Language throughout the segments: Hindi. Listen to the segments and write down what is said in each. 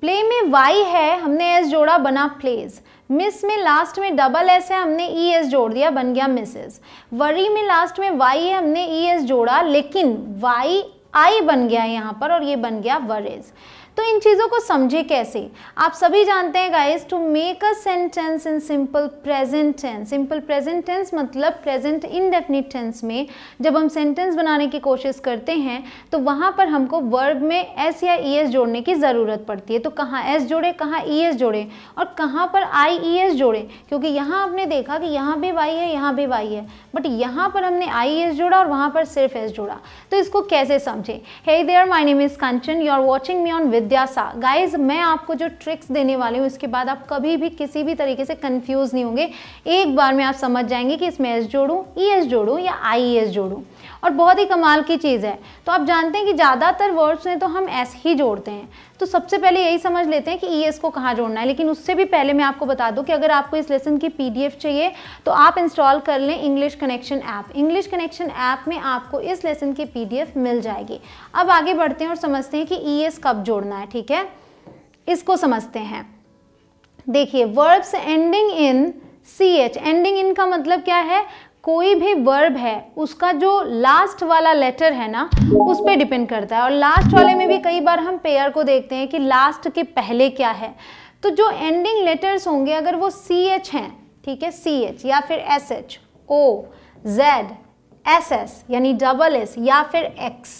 प्ले में वाई है हमने एस जोड़ा बना प्लेज मिस में लास्ट में डबल एस है हमने ई e एस जोड़ दिया बन गया मिसेज वरी में लास्ट में वाई है हमने ई e एस जोड़ा लेकिन वाई आई बन गया यहाँ पर और ये बन गया वरीज तो इन चीज़ों को समझे कैसे आप सभी जानते हैं guys to make a sentence in simple present tense simple present tense मतलब प्रेजेंट इनडेफिनिट टेंस में जब हम सेंटेंस बनाने की कोशिश करते हैं तो वहाँ पर हमको वर्ब में एस या ई एस जोड़ने की ज़रूरत पड़ती है तो कहाँ एस जोड़े कहाँ ई एस जोड़े और कहाँ पर आई ई एस जोड़े क्योंकि यहाँ आपने देखा कि यहाँ भी वाई है यहाँ भी वाई है बट यहाँ पर हमने आई एस जोड़ा और वहाँ पर सिर्फ एस जोड़ा तो इसको कैसे समझें hey there my name is Kanchan you are watching me on with जिज्ञासा गाइज मैं आपको जो ट्रिक्स देने वाली हूँ इसके बाद आप कभी भी किसी भी तरीके से कंफ्यूज नहीं होंगे एक बार में आप समझ जाएंगे कि इसमें एस जोड़ू ई e एस जोड़ू या आई एस e जोड़ू और बहुत ही कमाल की चीज़ है तो आप जानते हैं कि ज़्यादातर वर्ड्स में तो हम एस ही जोड़ते हैं तो सबसे पहले यही समझ लेते हैं कि ई e एस को कहाँ जोड़ना है लेकिन उससे भी पहले मैं आपको बता दूँ कि अगर आपको इस लेसन की पी डी एफ चाहिए तो आप इंस्टॉल कर लें English connection app English connection app में आपको इस लेसन की पी डी एफ मिल जाएगी अब आगे बढ़ते हैं और समझते हैं कि ई एस कब जोड़ना करना है ठीक है इसको समझते हैं देखिए verbs ending in C H ending in का मतलब क्या है कोई भी वर्ब है उसका जो लास्ट वाला लेटर है ना उस पर डिपेंड करता है और लास्ट वाले में भी कई बार हम पेयर को देखते हैं कि लास्ट के पहले क्या है तो जो एंडिंग लेटर्स होंगे अगर वो सी एच हैं ठीक है सी एच या फिर S H O Z S S यानी डबल एस या फिर एक्स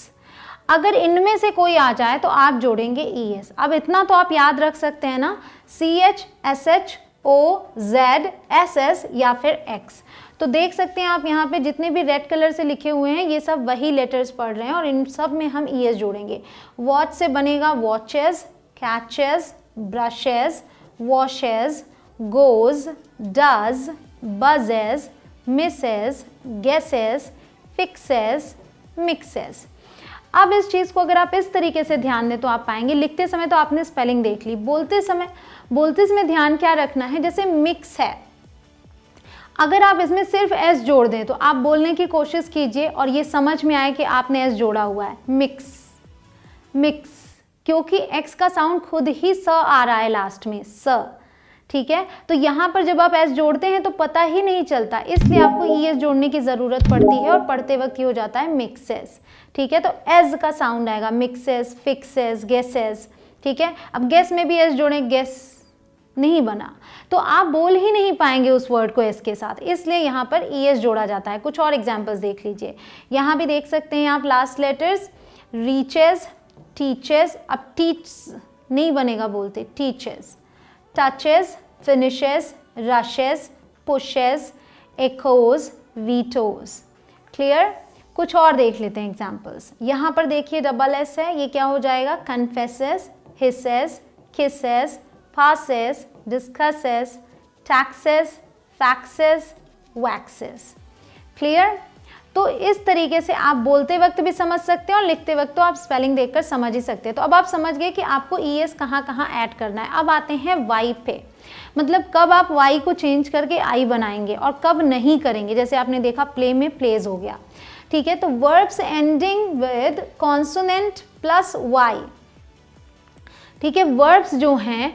अगर इनमें से कोई आ जाए तो आप जोड़ेंगे ई e एस अब इतना तो आप याद रख सकते हैं ना C H S H O Z S S या फिर एक्स तो देख सकते हैं आप यहाँ पे जितने भी रेड कलर से लिखे हुए हैं ये सब वही लेटर्स पढ़ रहे हैं और इन सब में हम ई e एस जोड़ेंगे वॉच से बनेगा watches catches brushes washes goes does buzzes misses guesses fixes mixes अब इस चीज़ को अगर आप इस तरीके से ध्यान दें तो आप पाएंगे लिखते समय तो आपने स्पेलिंग देख ली बोलते समय बोलते समय ध्यान क्या रखना है जैसे मिक्स है अगर आप इसमें सिर्फ एस जोड़ दें तो आप बोलने की कोशिश कीजिए और ये समझ में आए कि आपने एस जोड़ा हुआ है मिक्स मिक्स क्योंकि एक्स का साउंड खुद ही स आ रहा है लास्ट में स ठीक है तो यहाँ पर जब आप एस जोड़ते हैं तो पता ही नहीं चलता इसलिए आपको ई e एस जोड़ने की ज़रूरत पड़ती है और पढ़ते वक्त ये हो जाता है मिक्सेस ठीक है तो एज का साउंड आएगा मिक्सेस फिक्सेस गैसेस ठीक है अब गैस में भी एस जोड़ें गैस नहीं बना तो आप बोल ही नहीं पाएंगे उस वर्ड को एस के साथ इसलिए यहाँ पर ई e एस जोड़ा जाता है कुछ और एग्जाम्पल्स देख लीजिए यहाँ भी देख सकते हैं आप लास्ट लेटर्स रीचेस टीचेस अब टीच नहीं बनेगा बोलते teaches touches, finishes, rushes, pushes, echoes, vetoes. Clear कुछ और देख लेते हैं एग्जाम्पल्स यहाँ पर देखिए डबल एस है ये क्या हो जाएगा confesses hisses kisses faces discusses taxes faxes waxes clear तो इस तरीके से आप बोलते वक्त भी समझ सकते हैं और लिखते वक्त तो आप स्पेलिंग देखकर समझ ही सकते हैं तो अब आप समझ गए कि आपको ई एस कहाँ कहाँ ऐड करना है अब आते हैं वाई पे मतलब कब आप वाई को चेंज करके आई बनाएंगे और कब नहीं करेंगे जैसे आपने देखा प्ले में प्लेज हो गया ठीक है तो verbs ending with consonant plus Y ठीक है वर्ब्स जो हैं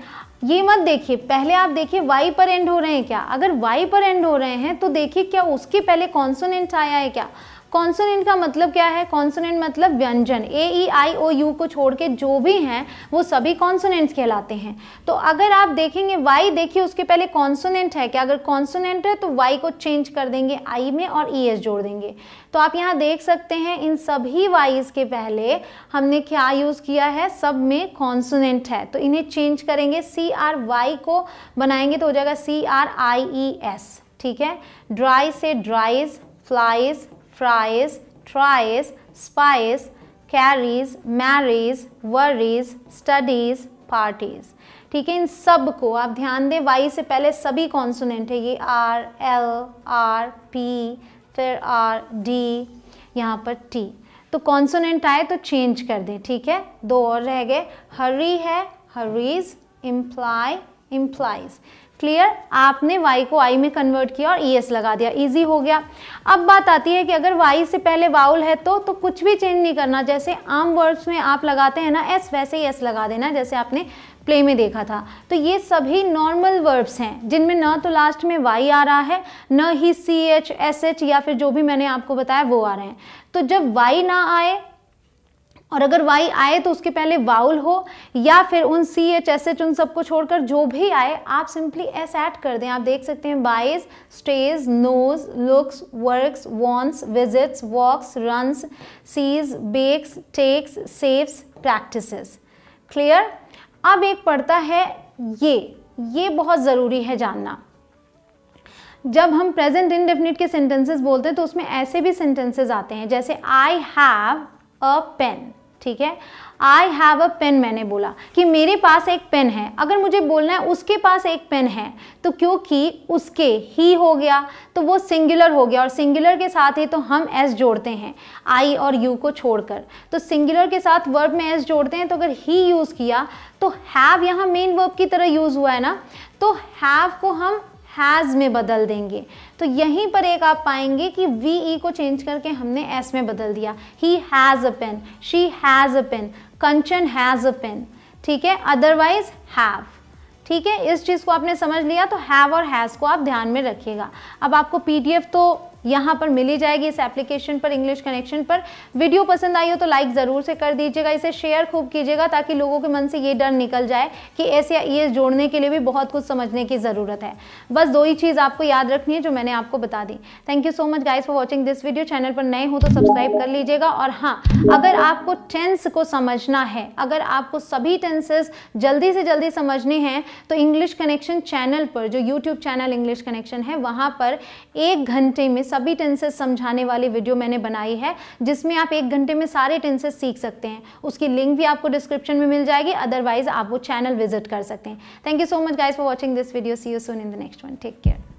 ये मत देखिए पहले आप देखिए वाई पर एंड हो रहे हैं क्या अगर वाई पर एंड हो रहे हैं तो देखिए क्या उसके पहले कॉन्सोनेंट आया है क्या कॉन्सोनेंट का मतलब क्या है कॉन्सोनेंट मतलब व्यंजन ए ई आई ओ यू को छोड़ के जो भी हैं वो सभी कॉन्सोनेंट्स कहलाते हैं तो अगर आप देखेंगे वाई देखिए उसके पहले कॉन्सोनेंट है क्या अगर कॉन्सोनेंट है तो वाई को चेंज कर देंगे आई में और ई e एस जोड़ देंगे तो आप यहाँ देख सकते हैं इन सभी वाइज के पहले हमने क्या यूज़ किया है सब में कॉन्सोनेंट है तो इन्हें चेंज करेंगे सी आर वाई को बनाएंगे तो हो जाएगा सी आर आई ई एस ठीक है ड्राई से dries flies fries, tries, spies, carries, marries, worries, studies, parties. ठीक है इन सब को आप ध्यान दें वाई से पहले सभी कॉन्सोनेंट है ये आर एल आर पी फिर आर डी यहाँ पर टी तो कॉन्सोनेंट आए तो चेंज कर दें ठीक है दो और रह गए हरी है हरीज इम्प्लाई इम्प्लाइज क्लियर आपने वाई को आई में कन्वर्ट किया और ई एस लगा दिया ईजी हो गया अब बात आती है कि अगर वाई से पहले वाउल है तो तो कुछ भी चेंज नहीं करना जैसे आम वर्ड्स में आप लगाते हैं ना एस वैसे ही एस लगा देना जैसे आपने प्ले में देखा था तो ये सभी नॉर्मल वर्ब्स हैं जिनमें न तो लास्ट में वाई आ रहा है न ही सी एच एस एच या फिर जो भी मैंने आपको बताया वो आ रहे हैं तो जब वाई ना आए और अगर वाई आए तो उसके पहले वाउल हो या फिर उन सी एच एस एच उन सबको छोड़कर जो भी आए आप सिंपली एस ऐड कर दें आप देख सकते हैं buys stays knows looks works wants visits walks runs sees bakes takes saves practises clear अब एक पड़ता है ये ये बहुत ज़रूरी है जानना जब हम प्रेजेंट इनडेफिनिट के सेंटेंसेस बोलते हैं तो उसमें ऐसे भी सेंटेंसेस आते हैं जैसे आई हैव अ पेन ठीक है आई हैव अ पेन मैंने बोला कि मेरे पास एक पेन है अगर मुझे बोलना है उसके पास एक पेन है तो क्योंकि उसके ही हो गया तो वो सिंगुलर हो गया और सिंगुलर के साथ ही तो हम एस जोड़ते हैं आई और यू को छोड़कर तो सिंगुलर के साथ वर्ब में एस जोड़ते हैं तो अगर ही यूज़ किया तो हैव यहाँ मेन वर्ब की तरह यूज़ हुआ है ना तो हैव को हम हैज़ में बदल देंगे तो यहीं पर एक आप पाएंगे कि वी ई e को चेंज करके हमने एस में बदल दिया he has a pen she has a pen Kanchan has a pen ठीक है अदरवाइज हैव ठीक है इस चीज़ को आपने समझ लिया तो हैव और हैज़ को आप ध्यान में रखिएगा अब आपको पीडीएफ तो यहाँ पर मिली जाएगी इस एप्लीकेशन पर इंग्लिश कनेक्शन पर वीडियो पसंद आई हो तो लाइक ज़रूर से कर दीजिएगा इसे शेयर खूब कीजिएगा ताकि लोगों के मन से ये डर निकल जाए कि एस या ई जोड़ने के लिए भी बहुत कुछ समझने की ज़रूरत है बस दो ही चीज़ आपको याद रखनी है जो मैंने आपको बता दी thank you so much guys for watching this video channel पर नए हो तो सब्सक्राइब कर लीजिएगा और हाँ अगर आपको टेंस को समझना है अगर आपको सभी टेंसेस जल्दी से जल्दी समझने हैं तो इंग्लिश कनेक्शन चैनल पर जो यूट्यूब चैनल इंग्लिश कनेक्शन है वहाँ पर एक घंटे में सभी टेंसेस समझाने वाली वीडियो मैंने बनाई है जिसमें आप एक घंटे में सारे टेंसेस सीख सकते हैं उसकी लिंक भी आपको डिस्क्रिप्शन में मिल जाएगी अदरवाइज आप वो चैनल विजिट कर सकते हैं thank you so much guys for watching this video see you soon in the next one take care